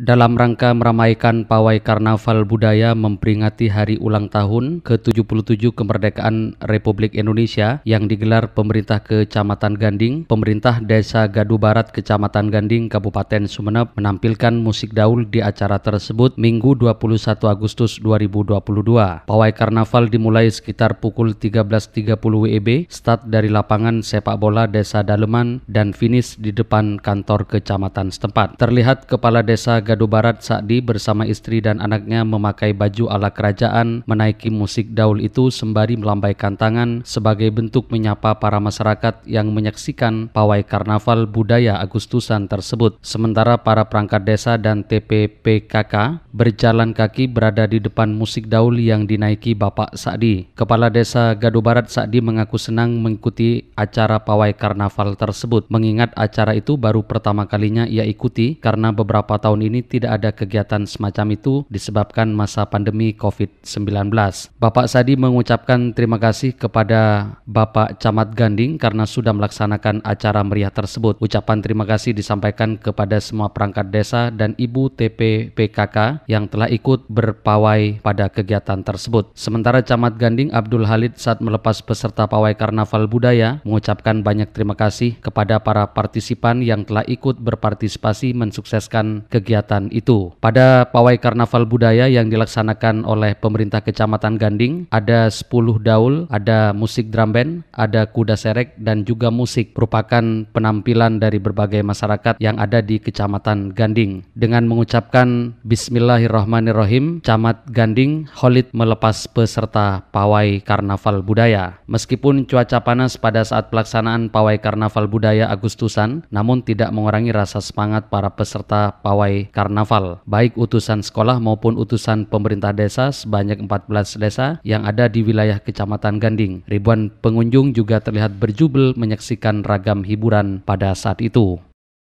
Dalam rangka meramaikan pawai karnaval budaya memperingati hari ulang tahun ke-77 kemerdekaan Republik Indonesia yang digelar pemerintah Kecamatan Ganding, pemerintah Desa Gadu Barat Kecamatan Ganding Kabupaten Sumeneb menampilkan musik daul di acara tersebut Minggu 21 Agustus 2022. Pawai karnaval dimulai sekitar pukul 13.30 WIB, e start dari lapangan sepak bola Desa Daleman dan finish di depan kantor kecamatan setempat. Terlihat Kepala Desa Gado Barat, Sa'di bersama istri dan anaknya memakai baju ala kerajaan menaiki musik daul itu sembari melambaikan tangan sebagai bentuk menyapa para masyarakat yang menyaksikan pawai karnaval budaya Agustusan tersebut. Sementara para perangkat desa dan TPPKK berjalan kaki berada di depan musik daul yang dinaiki Bapak Sa'di. Kepala Desa Gado Barat Sa'di mengaku senang mengikuti acara pawai karnaval tersebut mengingat acara itu baru pertama kalinya ia ikuti karena beberapa tahun ini ini tidak ada kegiatan semacam itu disebabkan masa pandemi COVID-19. Bapak Sadi mengucapkan terima kasih kepada Bapak Camat Ganding karena sudah melaksanakan acara meriah tersebut. Ucapan terima kasih disampaikan kepada semua perangkat desa dan Ibu TPPKK yang telah ikut berpawai pada kegiatan tersebut. Sementara Camat Ganding Abdul Halid saat melepas peserta pawai Karnaval Budaya mengucapkan banyak terima kasih kepada para partisipan yang telah ikut berpartisipasi mensukseskan kegiatan kegiatan itu. Pada pawai karnaval budaya yang dilaksanakan oleh pemerintah Kecamatan Ganding, ada 10 daul, ada musik drum band, ada kuda serek, dan juga musik merupakan penampilan dari berbagai masyarakat yang ada di Kecamatan Ganding. Dengan mengucapkan Bismillahirrahmanirrahim, Camat Ganding Holid melepas peserta pawai karnaval budaya. Meskipun cuaca panas pada saat pelaksanaan pawai karnaval budaya Agustusan, namun tidak mengurangi rasa semangat para peserta pawai karnaval, baik utusan sekolah maupun utusan pemerintah desa sebanyak 14 desa yang ada di wilayah Kecamatan Ganding. Ribuan pengunjung juga terlihat berjubel menyaksikan ragam hiburan pada saat itu.